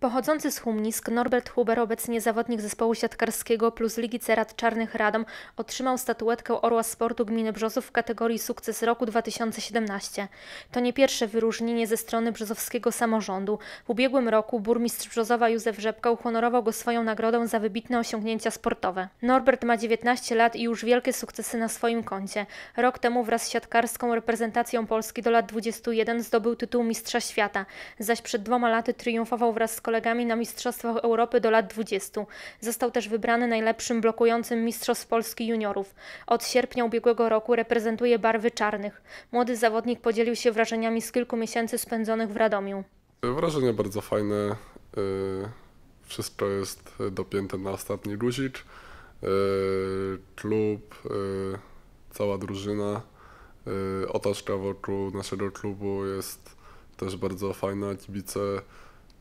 Pochodzący z Humnisk Norbert Huber, obecnie zawodnik zespołu siatkarskiego plus Ligi Cerat Czarnych Radom, otrzymał statuetkę Orła Sportu Gminy Brzozów w kategorii Sukces roku 2017. To nie pierwsze wyróżnienie ze strony brzozowskiego samorządu. W ubiegłym roku burmistrz Brzozowa Józef Rzepka uhonorował go swoją nagrodą za wybitne osiągnięcia sportowe. Norbert ma 19 lat i już wielkie sukcesy na swoim koncie. Rok temu wraz z siatkarską reprezentacją Polski do lat 21 zdobył tytuł Mistrza Świata, zaś przed dwoma laty triumfował wraz z kolegami na Mistrzostwach Europy do lat 20. Został też wybrany najlepszym blokującym Mistrzostw Polski juniorów. Od sierpnia ubiegłego roku reprezentuje barwy czarnych. Młody zawodnik podzielił się wrażeniami z kilku miesięcy spędzonych w Radomiu. Wrażenie bardzo fajne. Y, wszystko jest dopięte na ostatni guzik. Y, klub, y, cała drużyna, otoczka wokół naszego klubu jest też bardzo fajna. Kibice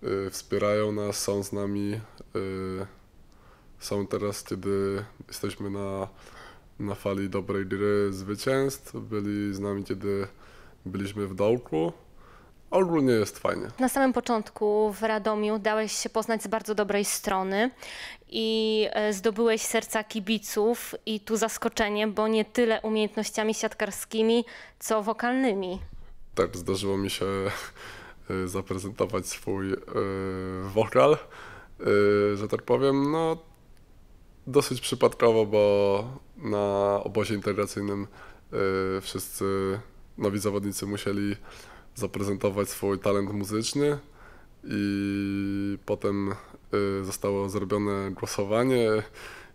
Y, wspierają nas, są z nami. Y, są teraz, kiedy jesteśmy na, na fali dobrej gry zwycięstw. Byli z nami, kiedy byliśmy w dołku. Ogólnie jest fajnie. Na samym początku w Radomiu dałeś się poznać z bardzo dobrej strony i e, zdobyłeś serca kibiców i tu zaskoczenie, bo nie tyle umiejętnościami siatkarskimi, co wokalnymi. Tak, zdarzyło mi się Y, zaprezentować swój y, wokal, y, że tak powiem. No, dosyć przypadkowo, bo na obozie integracyjnym wszyscy nowi zawodnicy musieli zaprezentować swój talent muzyczny i potem zostało zrobione głosowanie.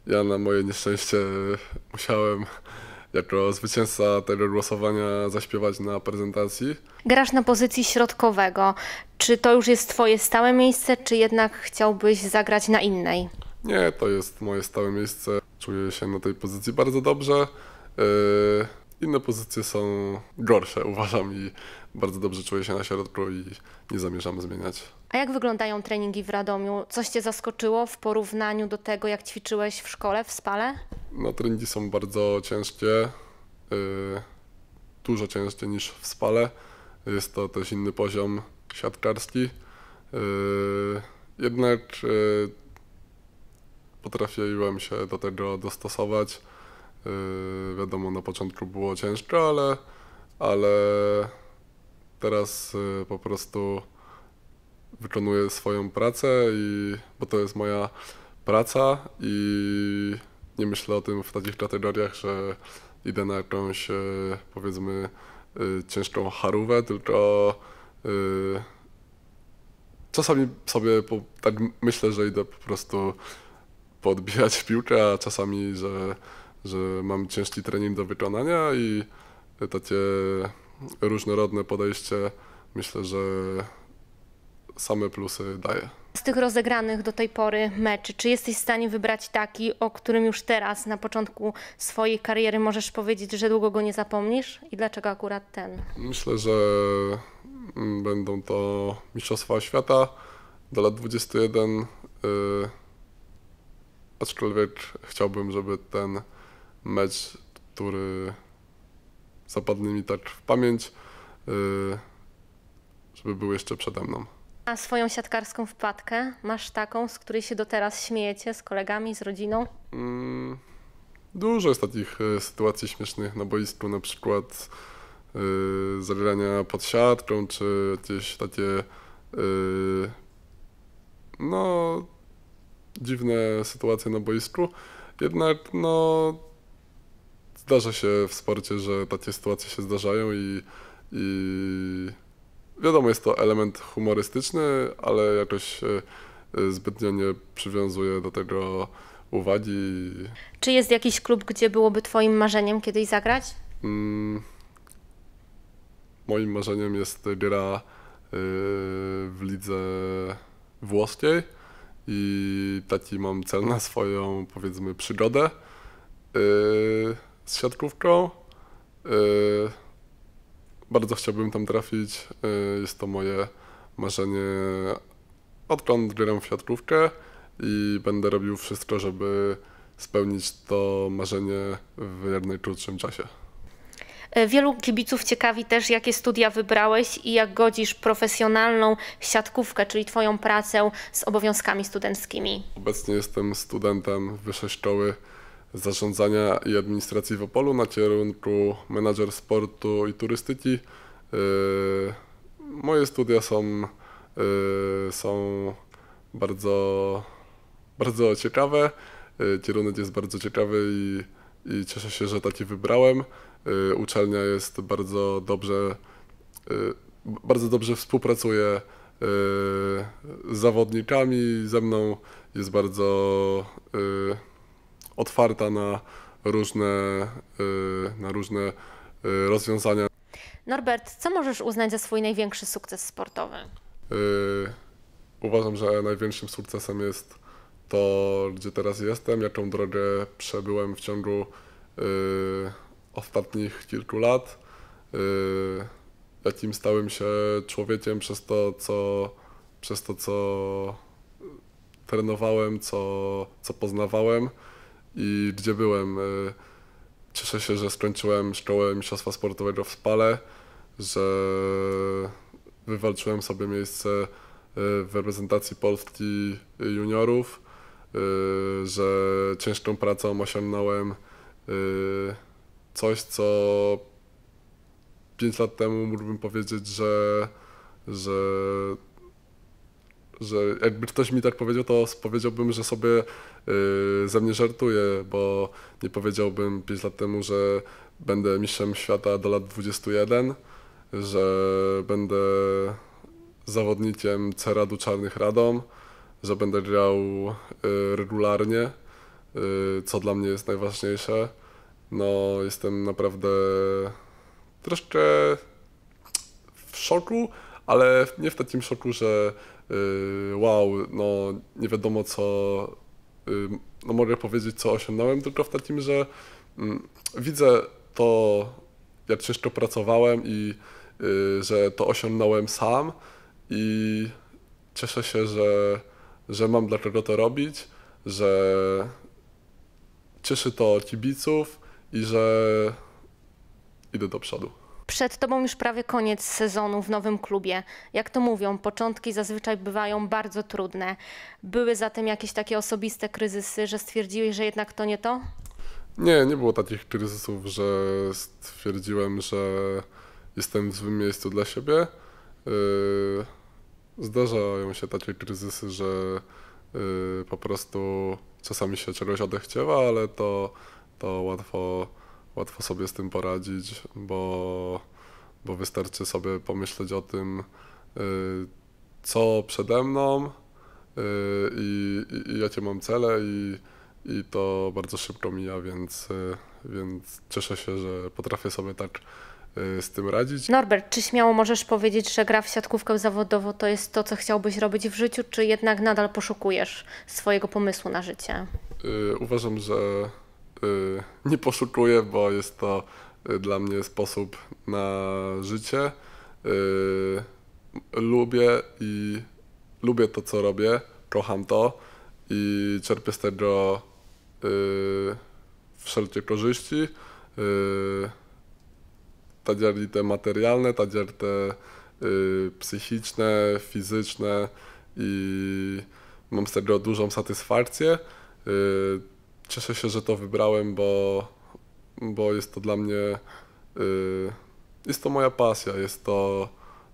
Ja na moje nieszczęście musiałem jako zwycięzca tego głosowania zaśpiewać na prezentacji. Grasz na pozycji środkowego. Czy to już jest Twoje stałe miejsce, czy jednak chciałbyś zagrać na innej? Nie, to jest moje stałe miejsce. Czuję się na tej pozycji bardzo dobrze. Yy inne pozycje są gorsze, uważam, i bardzo dobrze czuję się na środku i nie zamierzam zmieniać. A jak wyglądają treningi w Radomiu? Coś Cię zaskoczyło w porównaniu do tego, jak ćwiczyłeś w szkole, w spale? No, treningi są bardzo ciężkie, y, dużo cięższe niż w spale. Jest to też inny poziom siatkarski. Y, jednak y, potrafiłem się do tego dostosować. Yy, wiadomo, na początku było ciężko, ale, ale teraz yy, po prostu wykonuję swoją pracę, i, bo to jest moja praca i nie myślę o tym w takich kategoriach, że idę na jakąś yy, powiedzmy ciężką harówę, tylko czasami sobie po, tak myślę, że idę po prostu podbijać piłkę, a czasami, że że mam ciężki trening do wykonania i takie różnorodne podejście myślę, że same plusy daje. Z tych rozegranych do tej pory meczy, czy jesteś w stanie wybrać taki, o którym już teraz na początku swojej kariery możesz powiedzieć, że długo go nie zapomnisz i dlaczego akurat ten? Myślę, że mm, będą to Mistrzostwa Świata do lat 21, yy, aczkolwiek chciałbym, żeby ten mecz, który zapadł mi tak w pamięć, y, żeby był jeszcze przede mną. A swoją siatkarską wpadkę masz taką, z której się do teraz śmiejecie z kolegami, z rodziną? Mm, dużo jest takich y, sytuacji śmiesznych na boisku, na przykład yy, zawierania pod siatką, czy jakieś takie y, no dziwne sytuacje na boisku. Jednak no zdarza się w sporcie, że takie sytuacje się zdarzają i, i wiadomo, jest to element humorystyczny, ale jakoś e, zbytnio nie przywiązuje do tego uwagi. Czy jest jakiś klub, gdzie byłoby Twoim marzeniem kiedyś zagrać? Mm, moim marzeniem jest gra e, w lidze włoskiej i taki mam cel na swoją, powiedzmy, przygodę. E, z siatkówką. Y, bardzo chciałbym tam trafić. Y, jest to moje marzenie, odkąd gram w siatkówkę i będę robił wszystko, żeby spełnić to marzenie w jak najkrótszym czasie. E, wielu kibiców ciekawi też, jakie studia wybrałeś i jak godzisz profesjonalną siatkówkę, czyli Twoją pracę z obowiązkami studenckimi. Obecnie jestem studentem Wyższej Szkoły zarządzania i administracji w Opolu na kierunku menadżer sportu i turystyki. E, moje studia są, e, są bardzo, bardzo ciekawe. E, kierunek jest bardzo ciekawy i, i cieszę się, że taki wybrałem. Uczelnia jest bardzo dobrze, bardzo dobrze współpracuje z zawodnikami. Ze mną jest bardzo otwarta na różne, y, na różne y, rozwiązania. Norbert, co możesz uznać za swój największy sukces sportowy? Y, uważam, że największym sukcesem jest to, gdzie teraz jestem, jaką drogę przebyłem w ciągu ostatnich kilku lat, jakim stałem się człowiekiem przez to, co, przez to, co trenowałem, co, co poznawałem i gdzie byłem. E, cieszę się, że skończyłem szkołę mistrzostwa sportowego w Spale, że wywalczyłem sobie miejsce e, w reprezentacji Polski juniorów, e, że ciężką pracą osiągnąłem coś, co 5 lat temu mógłbym powiedzieć, że, że że jakby ktoś mi tak powiedział, to powiedziałbym, że sobie yy, ze mnie żartuje, bo nie powiedziałbym 5 lat temu, że będę mistrzem świata do lat 21, że będę zawodnikiem Ceradu Czarnych Radom, że będę grał yy, regularnie, yy, co dla mnie jest najważniejsze. No, jestem naprawdę troszkę w szoku, ale nie w takim szoku, że Y, wow, no nie wiadomo co, y, no mogę powiedzieć co osiągnąłem, tylko w takim, że mm, widzę to, jak ciężko pracowałem i y, że to osiągnąłem sam i cieszę się, że, że mam dla kogo to robić, że cieszy to kibiców i że idę do przodu. Przed Tobą już prawie koniec sezonu w nowym klubie. Jak to mówią, początki zazwyczaj bywają bardzo trudne. Były zatem jakieś takie osobiste kryzysy, że stwierdziłeś, że jednak to nie to? Nie, nie było takich kryzysów, że stwierdziłem, że jestem w złym miejscu dla siebie. Yy, zdarzają się takie kryzysy, że yy, po prostu czasami się czegoś odechciewa, ale to, to łatwo łatwo sobie z tym poradzić, bo, bo wystarczy sobie pomyśleć o tym, y, co przede mną y, i, i, jakie mam cele i, i to bardzo szybko mija, więc, y, więc cieszę się, że potrafię sobie tak z tym radzić. Norbert, czy śmiało możesz powiedzieć, że gra w siatkówkę zawodowo to jest to, co chciałbyś robić w życiu, czy jednak nadal poszukujesz swojego pomysłu na życie? Uważam, że Y, nie poszukuję, bo jest to y, dla mnie sposób na życie. Y, lubię i lubię to, co robię, kocham to i czerpię z tego wszelkie korzyści. Tadziarli te materialne, tadziar te psychiczne, fizyczne i mam z tego dużą satysfakcję cieszę się, że to wybrałem, bo, bo jest to dla mnie, y, jest to moja pasja, jest to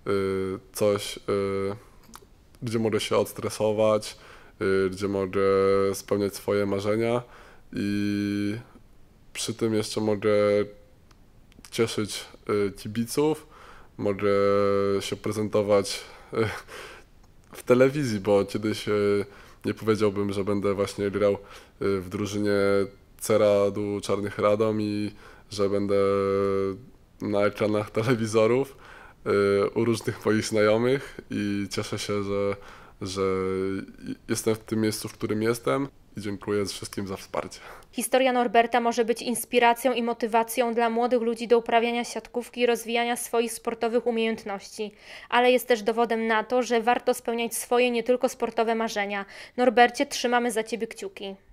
y, coś, y, gdzie mogę się odstresować, y, gdzie mogę spełniać swoje marzenia i przy tym jeszcze mogę cieszyć y, kibiców, mogę się prezentować y, w telewizji, bo kiedyś nie powiedziałbym, że będę właśnie grał y, w drużynie Ceradu Czarnych Radom i że będę na ekranach telewizorów y, u różnych moich znajomych i cieszę się, że, że jestem w tym miejscu, w którym jestem i dziękuję wszystkim za wsparcie. Historia Norberta może być inspiracją i motywacją dla młodych ludzi do uprawiania siatkówki i rozwijania swoich sportowych umiejętności, ale jest też dowodem na to, że warto spełniać swoje nie tylko sportowe marzenia. Norbercie, trzymamy za Ciebie kciuki.